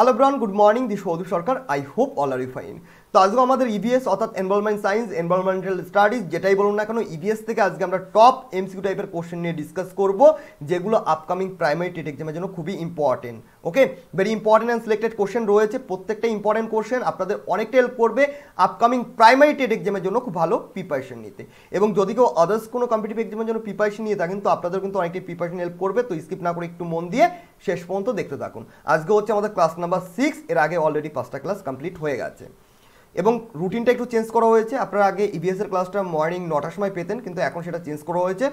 hello ব্রান good morning this Soudhu Sarkar I hope all are you fine তো আজকে আমাদের ইভিএস e অর্থাৎ এনভারনমেন্ট সায়েন্স এনভারনমেন্টাল স্টাডিজ যেটাই বলুন না কেন ইভিএস e থেকে আজকে আমরা টপ এমসিউ টাইপের কোশ্চেন নিয়ে ডিসকাস করব যেগুলো আপকামিং প্রাইমারি টেট এক্সামের জন্য খুবই important okay very important and selected question রয়েছে প্রত্যেকটা ইম্পর্টেন্ট কোশ্চেন আপনাদের অনেকটা হেল্প করবে আপকামিং প্রাইমারি টেট এক্সামের জন্য খুব ভালো প্রিপারেশন নিতে এবং যদি কেউ আদার্স কোনো কম্পিটিভ এক্সামের জন্য প্রিপারেশন নিয়ে থাকেন তো আপনাদের কিন্তু অনেকটাই প্রিপারেশন হেল্প করবে তো স্কিপ না করে একটু মন দিয়ে শেষ পর্যন্ত দেখতে থাকুন আজকে হচ্ছে আমাদের ক্লাস নাম্বার সিক্স এর আগে অলরেডি পাঁচটা ক্লাস কমপ্লিট হয়ে গেছে এবং রুটিনটা একটু চেঞ্জ করা হয়েছে আপনারা আগে ইভিএসের ক্লাসটা মর্নিং নটার সময় পেতেন কিন্তু এখন সেটা চেঞ্জ করা হয়েছে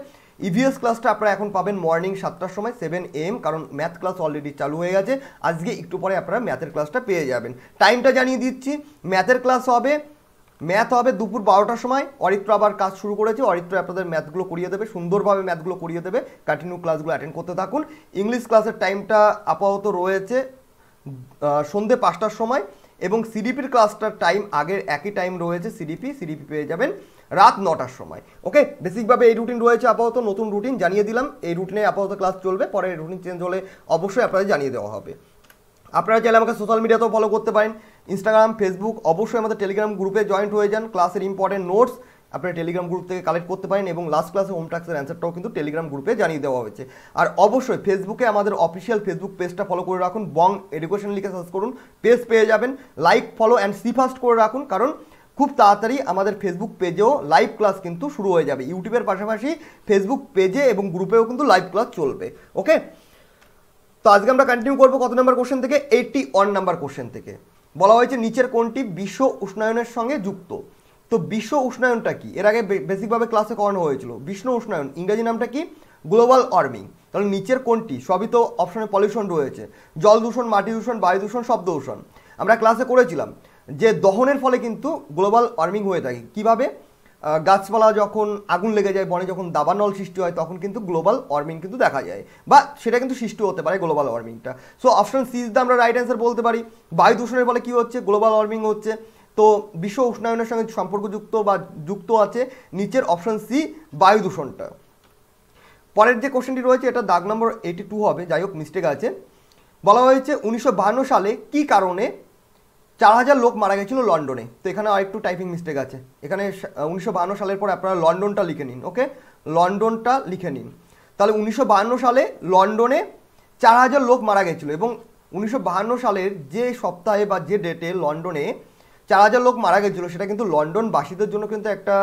ইভিএস e ক্লাসটা আপনারা এখন পাবেন মর্নিং সাতটার সময় সেভেন এম কারণ ম্যাথ ক্লাস অলরেডি চালু হয়ে গেছে আজকে একটু পরে আপনারা ম্যাথের ক্লাসটা পেয়ে যাবেন টাইমটা জানিয়ে দিচ্ছি ম্যাথের ক্লাস হবে ম্যাথ হবে দুপুর বারোটার সময় অরিত্র আবার কাজ শুরু করেছে অরিত্র আপনাদের ম্যাথগুলো করিয়ে দেবে সুন্দরভাবে ম্যাথগুলো করিয়ে দেবে কন্টিনিউ ক্লাসগুলো অ্যাটেন্ড করতে থাকুন ইংলিশ ক্লাসের টাইমটা আপাতত রয়েছে সন্ধে পাঁচটার সময় এবং সিডিপির ক্লাসটার টাইম আগের একই টাইম রয়েছে সিডিপি সিডিপি পেয়ে যাবেন রাত নটার সময় ওকে বেসিকভাবে এই রুটিন রয়েছে আপাতত নতুন রুটিন জানিয়ে দিলাম এই রুটিনে আপাতত ক্লাস চলবে পরে রুটিন চেঞ্জ হলে অবশ্যই আপনাদের জানিয়ে দেওয়া হবে আপনারা চাইলে আমাকে সোশ্যাল মিডিয়াতেও ফলো করতে পারেন ইনস্টাগ্রাম ফেসবুক অবশ্যই আমাদের টেলিগ্রাম গ্রুপে জয়েন্ট হয়ে যান ক্লাসের ইম্পর্টেন্ট নোটস আপনারা টেলিগ্রাম গ্রুপ থেকে কালেক্ট করতে পারেন এবং লাস্ট ক্লাসে হোম ট্যাক্সের অ্যান্সারটাও কিন্তু টেলিগ্রাম গ্রুপে জানিয়ে দেওয়া হয়েছে আর অবশ্যই ফেসবুকে আমাদের অফিসিয়াল ফেসবুক পেজটা ফলো করে রাখুন বং এডুকেশন লিখে সার্চ করুন পেজ পেয়ে যাবেন like follow and see first করে রাখুন কারণ খুব তাড়াতাড়ি আমাদের ফেসবুক পেজেও লাইভ ক্লাস কিন্তু শুরু হয়ে যাবে ইউটিউবের পাশাপাশি ফেসবুক পেজে এবং গ্রুপেও কিন্তু লাইভ ক্লাস চলবে ওকে তো আজকে আমরা কন্টিনিউ করবো কত নম্বর কোশ্চেন থেকে এইটটি ওয়ান নাম্বার কোশ্চেন থেকে বলা হয়েছে নিচের কোনটি বিশ্ব উষ্ণায়নের সঙ্গে যুক্ত তো বিশ্ব উষ্ণায়নটা কি এর আগে বেসিকভাবে ক্লাসে করানো হয়েছিল বিশ্ব উষ্ণায়ন ইংরেজি নামটা কি গ্লোবাল ওয়ার্মিং তাহলে নিচের কোনটি সবই তো অপশনে পলিউশন রয়েছে জল দূষণ মাটি দূষণ বায়ু দূষণ শব্দ দূষণ আমরা ক্লাসে করেছিলাম যে দহনের ফলে কিন্তু গ্লোবাল ওয়ার্মিং হয়ে থাকে কিভাবে গাছপালা যখন আগুন লেগে যায় বনে যখন দাবানল সৃষ্টি হয় তখন কিন্তু গ্লোবাল ওয়ার্মিং কিন্তু দেখা যায় বা সেটা কিন্তু সৃষ্টি হতে পারে গ্লোবাল ওয়ার্মিংটা সো অপশন সি আমরা রাইট অ্যান্সার বলতে পারি বায়ু দূষণের ফলে কী হচ্ছে গ্লোবাল ওয়ার্মিং হচ্ছে তো বিশ্ব উষ্ণায়নের সঙ্গে সম্পর্কযুক্ত বা যুক্ত আছে নিচের অপশান সি বায়ু দূষণটা পরের যে কোশ্চেনটি রয়েছে এটা দাগ নম্বর এইটি টু হবে যাই হোক মিস্টেক আছে বলা হয়েছে উনিশশো সালে কি কারণে চার হাজার লোক মারা গেছিল লন্ডনে তো এখানে আরেকটু টাইপিং মিস্টেক আছে এখানে উনিশশো সালের পর আপনারা লন্ডনটা লিখে নিন ওকে লন্ডনটা লিখে নিন তাহলে উনিশশো সালে লন্ডনে চার হাজার লোক মারা গেছিলো এবং উনিশশো সালের যে সপ্তাহে বা যে ডেটে লন্ডনে চার হাজার লোক মারা গেছিল সেটা কিন্তু লন্ডনবাসীদের জন্য কিন্তু একটা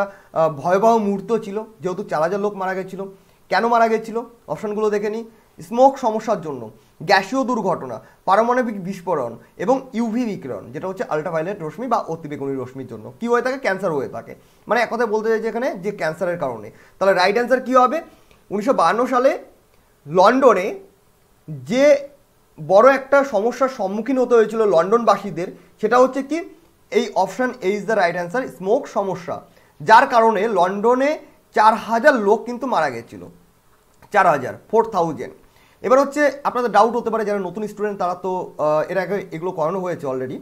ভয়াবহ মুহূর্ত ছিল যেহেতু চার হাজার লোক মারা গেছিলো কেন মারা গেছিলো অপশানগুলো দেখে নিই স্মোক সমস্যার জন্য গ্যাসীয় দুর্ঘটনা পারমাণবিক বিস্ফোরণ এবং ইউভি বিকিরণ যেটা হচ্ছে আলট্রাভায়োলেট রশ্মি বা অতিবেগুনি রশ্মির জন্য কী হয়ে থাকে ক্যান্সার হয়ে থাকে মানে এক কথায় বলতে চাইছি এখানে যে ক্যান্সারের কারণে তাহলে রাইট অ্যান্সার কী হবে উনিশশো সালে লন্ডনে যে বড় একটা সমস্যার সম্মুখীন হতে হয়েছিল লন্ডনবাসীদের সেটা হচ্ছে কি এই option A is the right answer smog সমস্যা যার কারণে লন্ডনে চার হাজার লোক কিন্তু মারা গেছিল চার হাজার ফোর থাউজেন্ড এবার হচ্ছে আপনাদের ডাউট হতে পারে যারা নতুন স্টুডেন্ট তারা তো এর আগে এগুলো করানো হয়েছে অলরেডি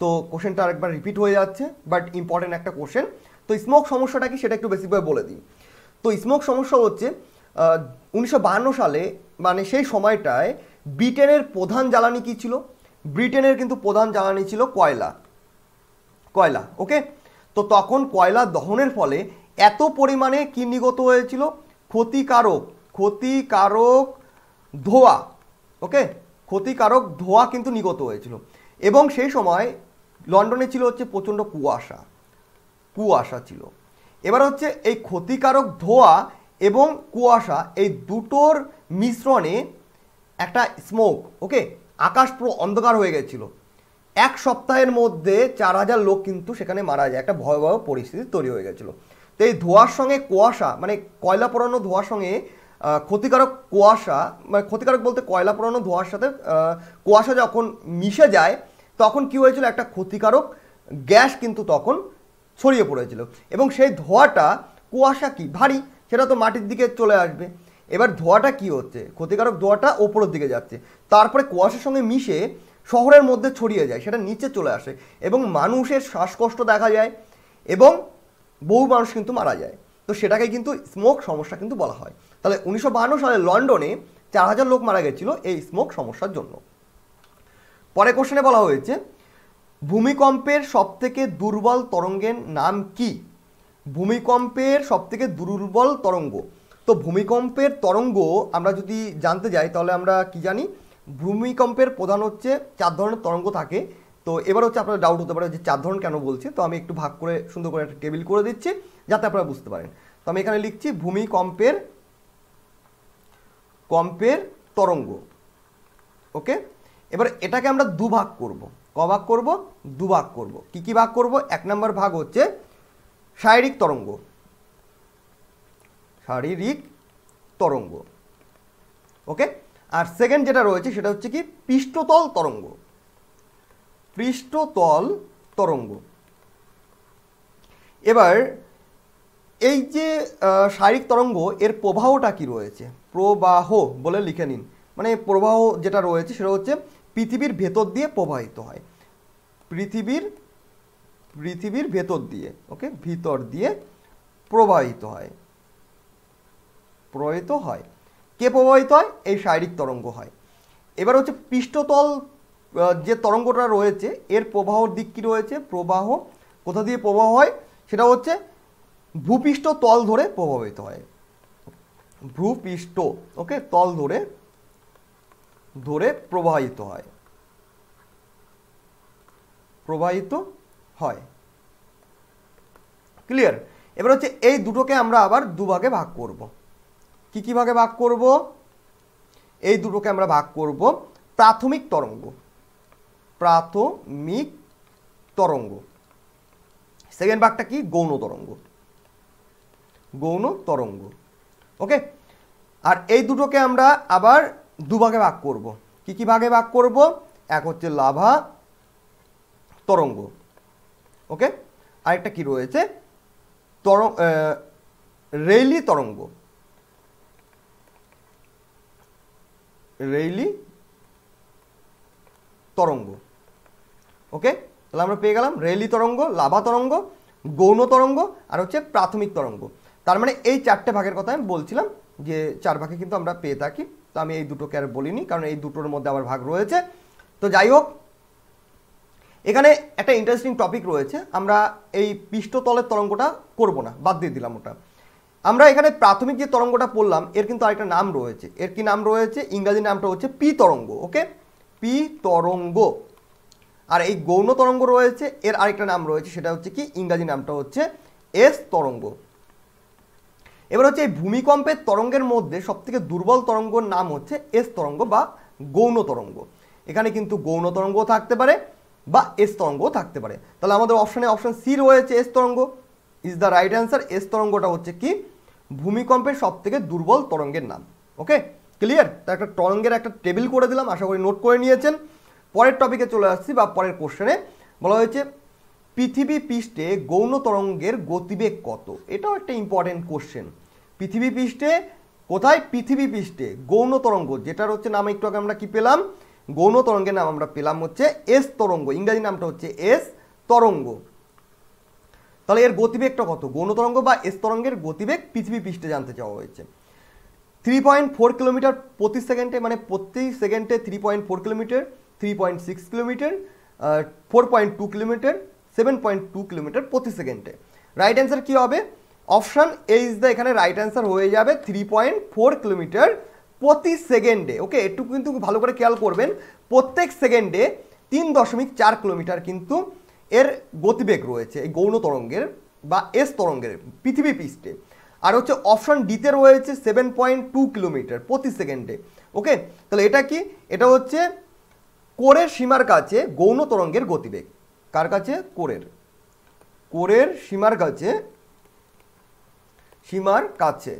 তো কোশ্চেনটা আরেকবার রিপিট হয়ে যাচ্ছে বাট ইম্পর্টেন্ট একটা কোশ্চেন তো স্মোক সমস্যাটা কি সেটা একটু বেসিকভাবে বলে দিই তো স্মোক সমস্যা হচ্ছে উনিশশো সালে মানে সেই সময়টায় ব্রিটেনের প্রধান জ্বালানি কী ছিল ব্রিটেনের কিন্তু প্রধান জ্বালানি ছিল কয়লা কয়লা ওকে তো তখন কয়লা দহনের ফলে এত পরিমাণে কি নিগত হয়েছিল ক্ষতিকারক ক্ষতিকারক ধোয়া ওকে ক্ষতিকারক ধোয়া কিন্তু নিগত হয়েছিল এবং সেই সময় লন্ডনে ছিল হচ্ছে প্রচণ্ড কুয়াশা কুয়াশা ছিল এবার হচ্ছে এই ক্ষতিকারক ধোয়া এবং কুয়াশা এই দুটোর মিশ্রণে একটা স্মোক ওকে আকাশ পুরো অন্ধকার হয়ে গেছিলো এক সপ্তাহের মধ্যে চার হাজার লোক কিন্তু সেখানে মারা যায় একটা ভয়াবহ পরিস্থিতি তৈরি হয়ে গেছিলো তো এই ধোঁয়ার সঙ্গে কুয়াশা মানে কয়লা পোড়ানো ধোঁয়ার সঙ্গে ক্ষতিকারক কুয়াশা মানে ক্ষতিকারক বলতে কয়লা পোড়ানো ধোঁয়ার সাথে কুয়াশা যখন মিশে যায় তখন কি হয়েছিল একটা ক্ষতিকারক গ্যাস কিন্তু তখন ছড়িয়ে পড়েছিল এবং সেই ধোঁয়াটা কুয়াশা কি ভারী সেটা তো মাটির দিকে চলে আসবে এবার ধোঁয়াটা কি হচ্ছে ক্ষতিকারক ধোঁয়াটা ওপরের দিকে যাচ্ছে তারপরে কুয়াশার সঙ্গে মিশে শহরের মধ্যে ছড়িয়ে যায় সেটা নিচে চলে আসে এবং মানুষের শ্বাসকষ্ট দেখা যায় এবং বহু মানুষ কিন্তু মারা যায় তো সেটাকে কিন্তু স্মোক সমস্যা কিন্তু বলা হয় তাহলে উনিশশো সালে লন্ডনে চার হাজার লোক মারা গেছিল এই স্মোক সমস্যার জন্য পরে কোশ্চেনে বলা হয়েছে ভূমিকম্পের সবথেকে দুর্বল তরঙ্গের নাম কি ভূমিকম্পের সবথেকে দুর্বল তরঙ্গ তো ভূমিকম্পের তরঙ্গ আমরা যদি জানতে যাই তাহলে আমরা কি জানি ভূমিকম্পের প্রধান হচ্ছে চার ধরনের তরঙ্গ থাকে তো এবার হচ্ছে আপনার ডাউট হতে পারে যে চার ধরন কেন বলছে তো আমি একটু ভাগ করে সুন্দর করে একটা টেবিল করে দিচ্ছি যাতে আপনারা বুঝতে পারেন তো আমি এখানে লিখছি ভূমিকম্পের কম্পের তরঙ্গ ওকে এবার এটাকে আমরা দুভাগ করব ভাগ করব দুভাগ করব কি কি ভাগ করব এক নম্বর ভাগ হচ্ছে শারীরিক তরঙ্গ শারীরিক তরঙ্গ ওকে আর সেকেন্ড যেটা রয়েছে সেটা হচ্ছে কি পৃষ্ঠতল তরঙ্গ পৃষ্ঠতল তরঙ্গ এবার এই যে শারীরিক তরঙ্গ এর প্রবাহটা কি রয়েছে প্রবাহ বলে লিখে নিন মানে প্রবাহ যেটা রয়েছে সেটা হচ্ছে পৃথিবীর ভেতর দিয়ে প্রবাহিত হয় পৃথিবীর পৃথিবীর ভেতর দিয়ে ওকে ভিতর দিয়ে প্রবাহিত হয় প্রবাহিত হয় কে প্রবাহিত হয় এই শারীরিক তরঙ্গ হয় এবার হচ্ছে পৃষ্ঠতল যে তরঙ্গটা রয়েছে এর প্রবাহর দিক কী রয়েছে প্রবাহ কোথা দিয়ে প্রবাহ হয় সেটা হচ্ছে ভূপৃষ্ঠ তল ধরে প্রভাবিত হয় ভূপৃষ্ঠ ওকে তল ধরে ধরে প্রবাহিত হয় প্রবাহিত হয় ক্লিয়ার এবার হচ্ছে এই দুটোকে আমরা আবার দুভাগে ভাগ করবো কি কী ভাগে ভাগ করব এই দুটোকে আমরা ভাগ করব প্রাথমিক তরঙ্গ প্রাথমিক তরঙ্গ সেকেন্ড ভাগটা কি গৌণ তরঙ্গ গৌণ তরঙ্গ ওকে আর এই দুটোকে আমরা আবার দুভাগে ভাগ করব কি কি ভাগে ভাগ করব এক হচ্ছে লাভা তরঙ্গ ওকে আরেকটা কি রয়েছে তরঙ্গ রেইলি তরঙ্গ রেইলি তরঙ্গ ওকে তাহলে আমরা পেয়ে গেলাম রেইলি তরঙ্গ লাভা তরঙ্গ গৌণ তরঙ্গ আর হচ্ছে প্রাথমিক তরঙ্গ তার মানে এই চারটে ভাগের কথা আমি বলছিলাম যে চার ভাগে কিন্তু আমরা পেয়ে থাকি তো আমি এই দুটোকে আর বলিনি কারণ এই দুটোর মধ্যে আমার ভাগ রয়েছে তো যাই হোক এখানে একটা ইন্টারেস্টিং টপিক রয়েছে আমরা এই পৃষ্ঠতলের তরঙ্গটা করব না বাদ দিয়ে দিলাম ওটা আমরা এখানে প্রাথমিক যে তরঙ্গটা পড়লাম এর কিন্তু আরেকটা নাম রয়েছে এর কি নাম রয়েছে ইংরাজি নামটা হচ্ছে পি তরঙ্গ ওকে পি তরঙ্গ আর এই গৌণ তরঙ্গ রয়েছে এর আরেকটা নাম রয়েছে সেটা হচ্ছে কি ইংরাজি নামটা হচ্ছে এস তরঙ্গ এবার হচ্ছে এই ভূমিকম্পের তরঙ্গের মধ্যে সবথেকে দুর্বল তরঙ্গর নাম হচ্ছে এস তরঙ্গ বা গৌণ তরঙ্গ এখানে কিন্তু গৌণ তরঙ্গও থাকতে পারে বা এস তরঙ্গও থাকতে পারে তাহলে আমাদের অপশানে অপশান সি রয়েছে এস তরঙ্গ is the right answer S তরঙ্গটা হচ্ছে কি ভূমিকম্পের সবথেকে দুর্বল তরঙ্গের নাম ওকে ক্লিয়ার তার একটা তরঙ্গের একটা টেবিল করে দিলাম আশা করি নোট করে নিয়েছেন পরের টপিকে চলে আসছি বা পরের কোশ্চেনে বলা হয়েছে পৃথিবী পৃষ্ঠে গৌণ তরঙ্গের গতিবেগ কত এটাও একটা ইম্পর্টেন্ট কোশ্চেন পৃথিবী পৃষ্ঠে কোথায় পৃথিবী পৃষ্ঠে গৌণ তরঙ্গ যেটার হচ্ছে নাম একটু আগে আমরা কি পেলাম গৌণ তরঙ্গের নাম আমরা পেলাম হচ্ছে এস তরঙ্গ ইংরাজি নামটা হচ্ছে এস তরঙ্গ তাহলে এর গতিবেগটা কত গৌণতরঙ্গ বা স্তরঙ্গের গতিবেগ পৃথিবী পৃষ্ঠে জানতে চাওয়া হয়েছে থ্রি পয়েন্ট ফোর কিলোমিটার প্রতি সেকেন্ডে মানে প্রতি সেকেন্ডে three point four kilometre three point six kilometre four point two kilometre seven point two kilometre প্রতি সেকেন্ডে রাইট অ্যান্সার কী হবে অপশান এ ইজ দ্য এখানে রাইট অ্যান্সার হয়ে যাবে থ্রি পয়েন্ট ফোর কিলোমিটার প্রতি সেকেন্ডে ওকে একটু কিন্তু ভালো করে খেয়াল করবেন প্রত্যেক সেকেন্ডে তিন দশমিক চার কিলোমিটার কিন্তু এর গতিবেগ রয়েছে এই গৌণ তরঙ্গের বা এস তরঙ্গের পৃথিবী পৃষ্ঠে আর হচ্ছে অপশান ডিতে রয়েছে সেভেন পয়েন্ট টু কিলোমিটার প্রতি সেকেন্ডে ওকে তাহলে এটা কি এটা হচ্ছে কোরের সীমার কাছে গৌণ তরঙ্গের গতিবেগ কার কাছে কোরের কোরের সীমার কাছে সীমার কাছে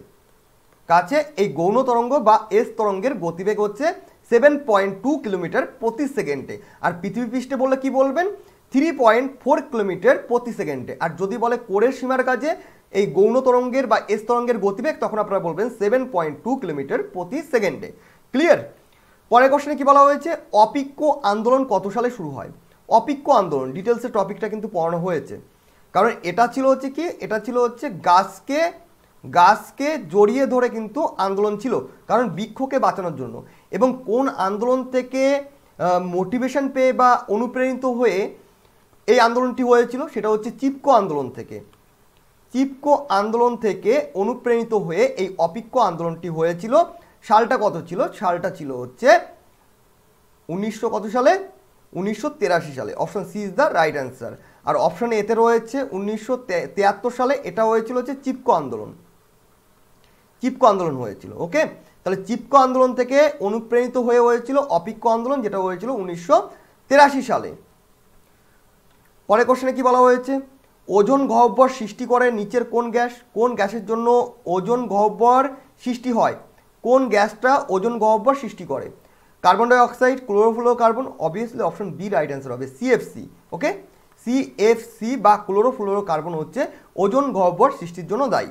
কাছে এই গৌণ তরঙ্গ বা এস তরঙ্গের গতিবেগ হচ্ছে সেভেন পয়েন্ট টু কিলোমিটার প্রতি সেকেন্ডে আর পৃথিবী পৃষ্ঠে বললে কি বলবেন থ্রি পয়েন্ট ফোর কিলোমিটার প্রতি সেকেন্ডে আর যদি বলে কোরের সীমার কাজে এই গৌণ তরঙ্গের বা এস তরঙ্গের গতিবেগ তখন আপনারা বলবেন সেভেন পয়েন্ট টু কিলোমিটার প্রতি সেকেন্ডে ক্লিয়ার পরের কোশ্চেনে কি বলা হয়েছে অপিক্য আন্দোলন কত সালে শুরু হয় অপিক্য আন্দোলন ডিটেলসের টপিকটা কিন্তু পড়ানো হয়েছে কারণ এটা ছিল হচ্ছে কি এটা ছিল হচ্ছে গাছকে গাছকে জড়িয়ে ধরে কিন্তু আন্দোলন ছিল কারণ বৃক্ষকে বাঁচানোর জন্য এবং কোন আন্দোলন থেকে মোটিভেশন পেয়ে বা অনুপ্রাণিত হয়ে এই আন্দোলনটি হয়েছিল সেটা হচ্ছে চিপকো আন্দোলন থেকে চিপকো আন্দোলন থেকে অনুপ্রাণিত হয়ে এই অপিক্য আন্দোলনটি হয়েছিল সালটা কত ছিল সালটা ছিল হচ্ছে উনিশশো কত সালে উনিশশো সালে option C is the right answer আর অপশন এতে রয়েছে উনিশশো সালে এটা হয়েছিল হচ্ছে চিপকো আন্দোলন চিপকো আন্দোলন হয়েছিল ওকে তাহলে চিপকো আন্দোলন থেকে অনুপ্রাণিত হয়ে হয়েছিল অপিক্য আন্দোলন যেটা হয়েছিল উনিশশো সালে পরে কোশ্চেনে কি বলা হয়েছে ওজন গহ্বর সৃষ্টি করে নিচের কোন গ্যাস কোন গ্যাসের জন্য ওজন গহ্বর সৃষ্টি হয় কোন গ্যাসটা ওজন গহ্বর সৃষ্টি করে carbon dioxide chlorofluorocarbon obviously option B right answer হবে সিএফসি ওকে সিএফসি বা ক্লোরোফ্লোরো কার্বন হচ্ছে ওজন গহ্বর সৃষ্টির জন্য দায়ী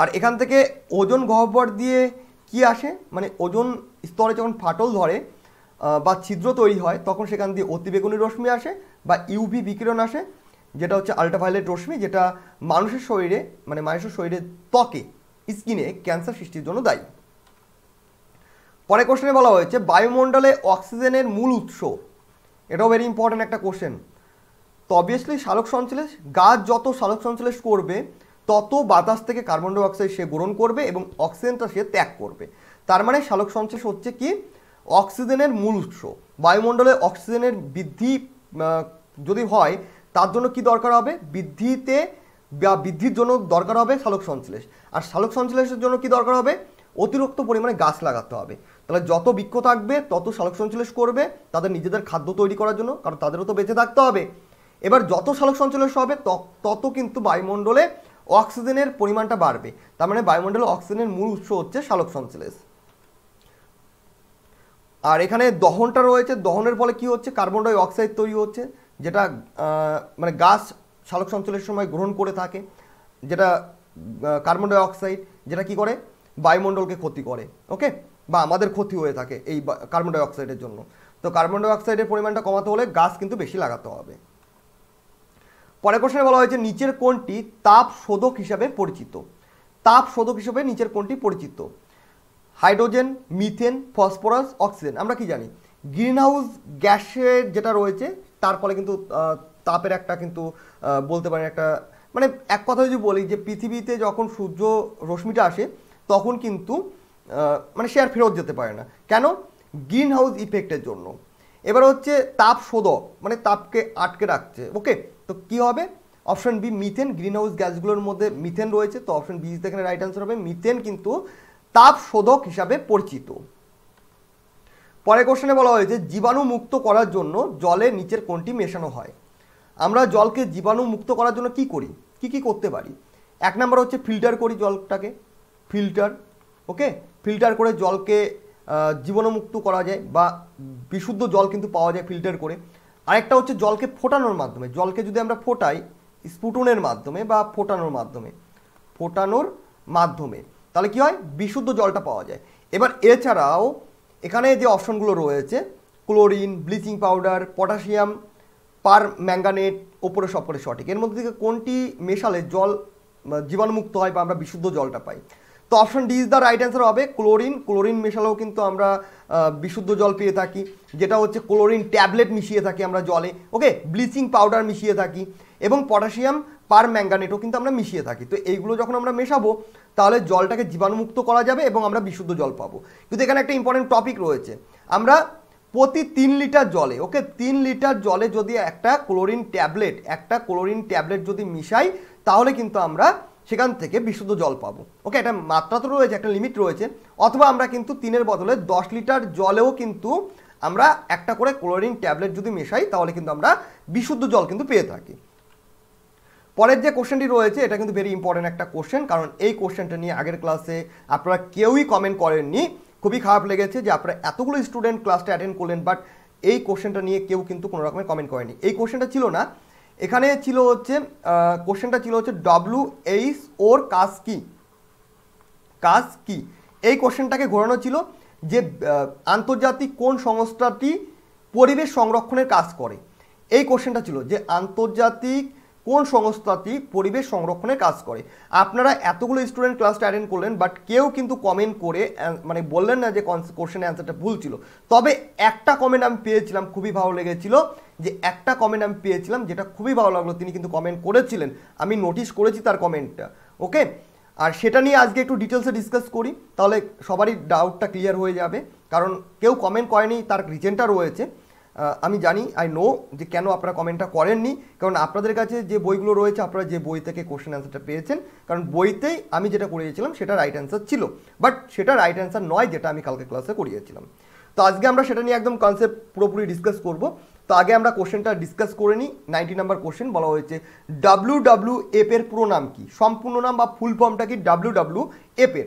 আর এখান থেকে ওজন গহ্বর দিয়ে কি আসে মানে ওজন স্তরে যখন ফাটল ধরে বা ছিদ্র তৈরি হয় তখন সেখান দিয়ে অতিবেগুনি রশ্মি আসে বা ইউভি বিকিরণ আসে যেটা হচ্ছে আল্ট্রাভায়োলেট রশ্মি যেটা মানুষের শরীরে মানে মানুষের শরীরে ত্বকে স্কিনে ক্যান্সার সৃষ্টির জন্য দায়ী পরে কোশ্চেনে বলা হয়েছে বায়ুমণ্ডলে অক্সিজেনের মূল উৎস এটাও ভেরি ইম্পর্ট্যান্ট একটা কোশ্চেন তো অবভিয়াসলি সালোক সঞ্চলে গাছ যত সালোক সঞ্চলেশ করবে তত বাতাস থেকে কার্বন ডাইঅক্সাইড সে গ্রহণ করবে এবং অক্সিজেনটা সে ত্যাগ করবে তার মানে শালক সঞ্চলেশ হচ্ছে কি অক্সিজেনের মূল উৎস বায়ুমণ্ডলে অক্সিজেনের বৃদ্ধি যদি হয় তার জন্য কি দরকার হবে বৃদ্ধিতে বা বৃদ্ধির জন্য দরকার হবে শালক সংশ্লেষ আর সালোক সংশ্লেষের জন্য কি দরকার হবে অতিরিক্ত পরিমাণে গাছ লাগাতে হবে তাহলে যত বৃক্ষ থাকবে তত শালক সংশ্লেষ করবে তাদের নিজেদের খাদ্য তৈরি করার জন্য কারণ তাদেরও তো বেঁচে থাকতে হবে এবার যত সালোক সংশ্লেষ হবে তত কিন্তু বায়ুমণ্ডলে অক্সিজেনের পরিমাণটা বাড়বে তার মানে বায়ুমণ্ডলে অক্সিজেনের মূল উৎস হচ্ছে শালক সংশ্লেষ আর এখানে দহনটা রয়েছে দহনের ফলে কি হচ্ছে কার্বন ডাই অক্সাইড তৈরি হচ্ছে যেটা মানে গাছ শালক সঞ্চলের সময় গ্রহণ করে থাকে যেটা কার্বন ডাই অক্সাইড যেটা কি করে বায়ুমণ্ডলকে ক্ষতি করে ওকে বা আমাদের ক্ষতি হয়ে থাকে এই কার্বন ডাই অক্সাইডের জন্য তো কার্বন ডাই অক্সাইডের পরিমাণটা কমাতে হলে গাছ কিন্তু বেশি লাগাতে হবে পরের প্রশ্নে বলা হয়েছে নিচের কোনটি তাপ শোধক হিসাবে পরিচিত তাপ শোধক হিসাবে নিচের কোনটি পরিচিত হাইড্রোজেন মিথেন ফসফরাস অক্সিজেন আমরা কি জানি গ্রিন হাউস গ্যাসের যেটা রয়েছে তার ফলে কিন্তু তাপের একটা কিন্তু বলতে পারেন একটা মানে এক কথা যদি বলি যে পৃথিবীতে যখন সূর্য রশ্মিটা আসে তখন কিন্তু মানে সে আর ফেরত যেতে পারে না কেন গ্রিন হাউস ইফেক্টের জন্য এবার হচ্ছে তাপ শোধক মানে তাপকে আটকে রাখছে ওকে তো কি হবে option B methane greenhouse গ্যাসগুলোর মধ্যে মিথেন রয়েছে তো অপশন বি এখানে রাইট অ্যান্সার হবে মিথেন কিন্তু তাপ শোধক হিসাবে পরিচিত পরে কোশ্চেনে বলা হয়েছে জীবাণুমুক্ত করার জন্য জলে নিচের কোনটি মেশানো হয় আমরা জলকে জীবাণুমুক্ত করার জন্য কি করি কি কি করতে পারি এক নম্বর হচ্ছে ফিল্টার করি জলটাকে ফিল্টার ওকে ফিল্টার করে জলকে জীবাণুমুক্ত করা যায় বা বিশুদ্ধ জল কিন্তু পাওয়া যায় ফিল্টার করে আরেকটা হচ্ছে জলকে ফোটানোর মাধ্যমে জলকে যদি আমরা ফোটাই স্ফুটনের মাধ্যমে বা ফোটানোর মাধ্যমে ফোটানোর মাধ্যমে তাহলে কি হয় বিশুদ্ধ জলটা পাওয়া যায় এবার এছাড়াও এখানে যে অপশনগুলো রয়েছে chlorine bleaching powder potassium permanganate ওপরে করে সঠিক এর মধ্যে থেকে কোনটি মেশালে জল জীবাণুমুক্ত হয় বা আমরা বিশুদ্ধ জলটা পাই তো option D is the right answer হবে ক্লোরিন ক্লোরিন মেশালেও কিন্তু আমরা বিশুদ্ধ জল পেয়ে থাকি যেটা হচ্ছে ক্লোরিন ট্যাবলেট মিশিয়ে থাকি আমরা জলে ওকে ব্লিচিং পাউডার মিশিয়ে থাকি এবং পটাশিয়াম পার ম্যাঙ্গানেটও কিন্তু আমরা মিশিয়ে থাকি তো এইগুলো যখন আমরা মেশাবো তাহলে জলটাকে জীবাণুমুক্ত করা যাবে এবং আমরা বিশুদ্ধ জল পাবো কিন্তু এখানে একটা ইম্পর্টেন্ট টপিক রয়েছে আমরা প্রতি তিন লিটার জলে ওকে তিন লিটার জলে যদি একটা ক্লোরিন ট্যাবলেট একটা ক্লোরিন ট্যাবলেট যদি মিশাই তাহলে কিন্তু আমরা সেখান থেকে বিশুদ্ধ জল পাবো ওকে একটা মাত্রা তো রয়েছে একটা লিমিট রয়েছে অথবা আমরা কিন্তু তিনের বদলে দশ লিটার জলেও কিন্তু আমরা একটা করে ক্লোরিন ট্যাবলেট যদি মেশাই তাহলে কিন্তু আমরা বিশুদ্ধ জল কিন্তু পেয়ে থাকি পরের যে কোশ্চেনটি রয়েছে এটা কিন্তু ভেরি ইম্পর্টেন্ট একটা কোশ্চেন কারণ এই কোশ্চেনটা নিয়ে আগের ক্লাসে আপনারা কেউই কমেন্ট করেননি খুবই খারাপ লেগেছে যে আপনারা এতগুলো স্টুডেন্ট ক্লাসটা অ্যাটেন্ড করলেন বাট এই কোশ্চেনটা নিয়ে কেউ কিন্তু কোনো রকমের কমেন্ট করেনি এই কোশ্চেনটা ছিল না এখানে ছিল হচ্ছে কোশ্চেনটা ছিল হচ্ছে ডব্লু এইচ ওর কাজ কি কাজ কি এই কোশ্চেনটাকে ঘোরানো ছিল যে আন্তর্জাতিক কোন সংস্থাটি পরিবেশ সংরক্ষণের কাজ করে এই কোশ্চেনটা ছিল যে আন্তর্জাতিক কোন সংস্থাটি পরিবেশ সংরক্ষণে কাজ করে আপনারা এতগুলো স্টুডেন্ট ক্লাসটা অ্যাটেন্ড করলেন বাট কেউ কিন্তু কমেন্ট করে মানে বললেন না যে কোশ্চেন অ্যান্সারটা ভুল ছিল তবে একটা কমেন্ট আমি পেয়েছিলাম খুবই ভালো লেগেছিল যে একটা কমেন্ট আমি পেয়েছিলাম যেটা খুবই ভালো লাগলো তিনি কিন্তু কমেন্ট করেছিলেন আমি নোটিশ করেছি তার কমেন্টটা ওকে আর সেটা নিয়ে আজকে একটু ডিটেলসে ডিসকাস করি তাহলে সবারই ডাউটটা ক্লিয়ার হয়ে যাবে কারণ কেউ কমেন্ট করেনি তার রিজেনটা রয়েছে আমি জানি আই নো যে কেন আপনারা কমেন্টটা করেননি কারণ আপনাদের কাছে যে বইগুলো রয়েছে আপনারা যে বই থেকে কোশ্চেন অ্যান্সারটা পেয়েছেন কারণ বইতেই আমি যেটা করিয়েছিলাম সেটা রাইট অ্যান্সার ছিল বাট সেটা রাইট অ্যান্সার নয় যেটা আমি কালকে ক্লাসে করিয়েছিলাম তো আজকে আমরা সেটা নিয়ে একদম কনসেপ্ট পুরোপুরি ডিসকাস করব তো আগে আমরা কোশ্চেনটা ডিসকাস করে নিই নাইনটি নাম্বার কোশ্চেন বলা হয়েছে ডাব্লিউ ডাব্লিউ এপের পুরো নাম কি সম্পূর্ণ নাম বা ফুল ফর্মটা কি ডাব্লিউ ডাব্লিউ এপের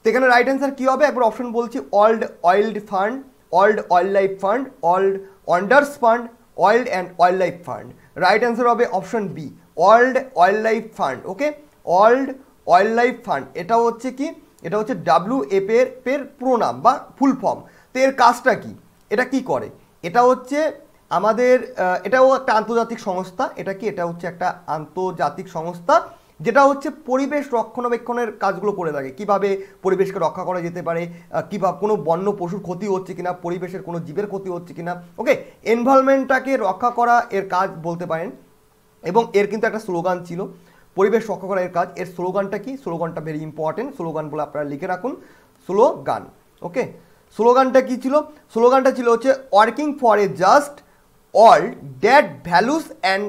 তো এখানে রাইট অ্যান্সার কী হবে একবার অপশন বলছি old oiled fund world wildlife fund world wonders fund wild and wildlife fund right answer হবে option B world wildlife fund okay world wildlife fund এটা হচ্ছে কি এটা হচ্ছে ডাব্লিউ এফ এর প্রোনাম বা full form তো এর কাজটা কি এটা কি করে এটা হচ্ছে আমাদের এটাও একটা আন্তর্জাতিক সংস্থা এটা কি এটা হচ্ছে একটা আন্তর্জাতিক সংস্থা যেটা হচ্ছে পরিবেশ রক্ষণাবেক্ষণের কাজগুলো করে থাকে কিভাবে পরিবেশকে রক্ষা করা যেতে পারে কিভাবে কোনো বন্য পশুর ক্ষতি হচ্ছে কিনা পরিবেশের কোনো জীবের ক্ষতি হচ্ছে কিনা ওকে এনভায়রনমেন্টটাকে রক্ষা করা এর কাজ বলতে পারেন এবং এর কিন্তু একটা স্লোগান ছিল পরিবেশ রক্ষা করা এর কাজ এর স্লোগানটা কি স্লোগানটা ভেরি ইম্পর্টেন্ট স্লোগান বলে আপনারা লিখে রাখুন স্লোগান ওকে স্লোগানটা কি ছিল স্লোগানটা ছিল হচ্ছে working for a just world that values and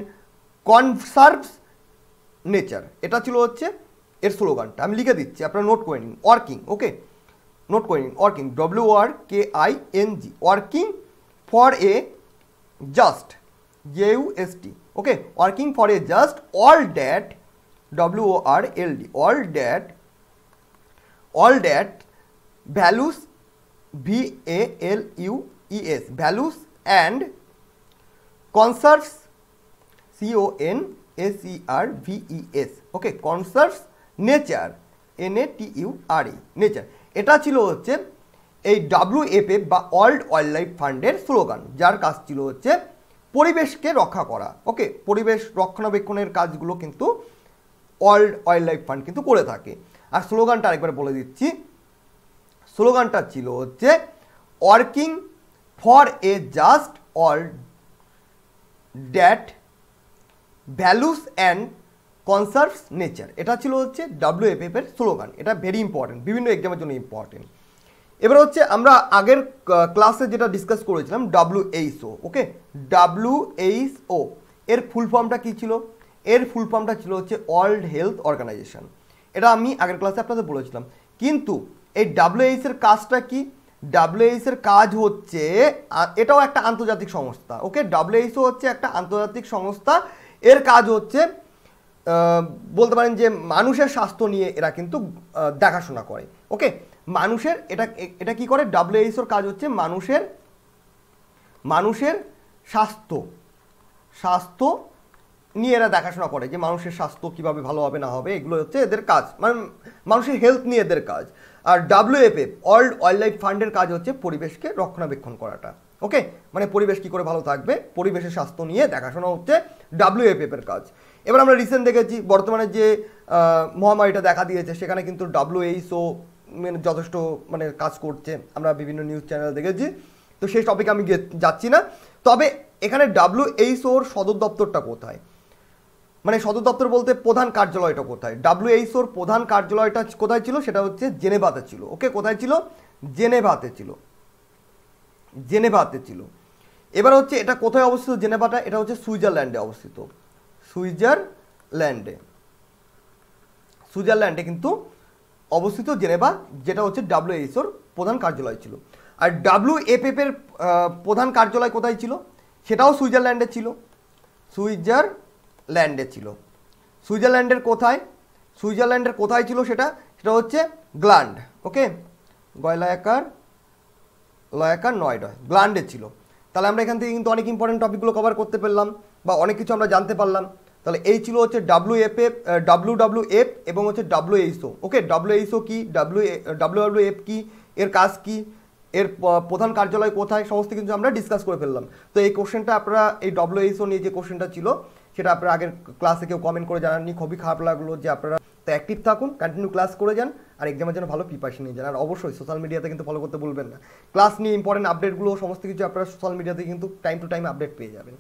conserves nature এটা ছিল হচ্ছে এর স্লোগানটা আমি লিখে দিচ্ছি আপনার নোট করে নিন ওয়ার্কিং ওকে নোট করে নিন working W R K I N G working for a just J U S T okay working for a just world that W R L D world that world that values V A L U E S values and conserves C O N S E R V E S okay conserves nature N A T U R E nature এটা ছিল হচ্ছে এই WFF বা world wildlife ফান্ডের slogan যার কাজ ছিল হচ্ছে পরিবেশকে রক্ষা করা ওকে পরিবেশ রক্ষণাবেক্ষণের কাজগুলো কিন্তু ওয়ার্ল্ড ওয়াইল্ড লাইফ ফান্ড কিন্তু করে থাকে আর স্লোগানটা আরেকবার বলে দিচ্ছি স্লোগানটা ছিল হচ্ছে working for a just world that values and conserves nature এটা ছিল হচ্ছে এফ এর স্লোগান এটা ভেরি ইম্পর্টেন্ট বিভিন্ন এক্সামের জন্য ইম্পর্টেন্ট এবার হচ্ছে আমরা আগের ক্লাসে যেটা ডিসকাস করেছিলাম ডাব্লিউ ও ওকে ডাব্লিউ ও এর ফুল ফর্মটা কী ছিল এর ফুল ফর্মটা ছিল হচ্ছে ওয়ার্ল্ড হেলথ অর্গানাইজেশন এটা আমি আগের ক্লাসে আপনাদের বলেছিলাম কিন্তু এই ডাব্লিউ এইচের কাজটা কি ডাব্লিউএইচের কাজ হচ্ছে এটাও একটা আন্তর্জাতিক সংস্থা ওকে ডাব্লিউ ও হচ্ছে একটা আন্তর্জাতিক সংস্থা এর কাজ হচ্ছে বলতে পারেন যে মানুষের স্বাস্থ্য নিয়ে এরা কিন্তু দেখাশোনা করে ওকে মানুষের এটা এটা কি করে ডাব্লিউএইচওর কাজ হচ্ছে মানুষের মানুষের স্বাস্থ্য স্বাস্থ্য নিয়ে এরা দেখাশোনা করে যে মানুষের স্বাস্থ্য কিভাবে ভালো হবে না হবে এগুলো হচ্ছে এদের কাজ মানে মানুষের হেলথ নিয়ে এদের কাজ আর ডাব্লিউএফএফ ওয়ার্ল্ড ওয়াইল্ড লাইফ ফান্ডের কাজ হচ্ছে পরিবেশকে রক্ষণাবেক্ষণ করাটা ওকে মানে পরিবেশ কি করে ভালো থাকবে পরিবেশের স্বাস্থ্য নিয়ে দেখাশোনা হচ্ছে ডাব্লিউ এর কাজ এবার আমরা রিসেন্ট দেখেছি বর্তমানে যে মহামারীটা দেখা দিয়েছে সেখানে কিন্তু ডাব্লিউএইচও মানে যথেষ্ট মানে কাজ করছে আমরা বিভিন্ন নিউজ চ্যানেল দেখেছি তো সেই টপিকে আমি যাচ্ছি না তবে এখানে ডাব্লিউএইচওর সদর দপ্তরটা কোথায় মানে সদর দপ্তর বলতে প্রধান কার্যালয়টা কোথায় ডাব্লিউএইচওর প্রধান কার্যালয়টা কোথায় ছিল সেটা হচ্ছে জেনেভাতে ছিল ওকে কোথায় ছিল জেনেভাতে ছিল জেনেভাতে ছিল এবার হচ্ছে এটা কোথায় অবস্থিত জেনেভাটা এটা হচ্ছে সুইজারল্যান্ডে অবস্থিত সুইজারল্যান্ডে সুইজারল্যান্ডে কিন্তু অবস্থিত জেনেভা যেটা হচ্ছে ডাব্লিউএইচওর প্রধান কার্যালয় ছিল আর ডাব্লিউএফএফ এর প্রধান কার্যালয় কোথায় ছিল সেটাও সুইজারল্যান্ডে ছিল সুইজারল্যান্ডে ছিল সুইজারল্যান্ডের কোথায় সুইজারল্যান্ডের কোথায় ছিল সেটা সেটা হচ্ছে গ্ল্যান্ড ওকে গয়লাকার লয়াকার নয় নয় গ্ল্যান্ডে ছিল তাহলে আমরা এখান থেকে কিন্তু অনেক ইম্পর্টেন্ট টপিকগুলো কভার করতে পারলাম বা অনেক কিছু আমরা জানতে পারলাম তাহলে এই ছিল হচ্ছে W F F W W F এবং হচ্ছে W H O okay W H O কী ডাব্লিউ ডাব্লিউ ডাব্লিউ এফ কী এর কাজ কী এর প্রধান কার্যালয় কোথায় সমস্ত কিছু আমরা ডিসকাস করে ফেললাম তো এই কোশ্চেনটা আপনারা এই ডাব্লিউ এইচও নিয়ে যে কোশ্চেনটা ছিল সেটা আপনারা আগের ক্লাসে কেউ কমেন্ট করে জানাননি খুবই খারাপ লাগলো যে আপনারা তো অ্যাক্টিভ থাকুন কন্টিনিউ ক্লাস করে যান আর এক্সামের জন্য ভালো প্রিপারেশন নিয়ে যান আর অবশ্যই সোশ্যাল মিডিয়াতে কিন্তু ফলো করতে বলবেন না ক্লাস নিয়ে ইম্পর্টেন্ট আপডেটগুলো সমস্ত কিছু আপনারা সোশ্যাল মিডিয়াতে কিন্তু টাইম টু টাইম আপডেট পেয়ে যাবেন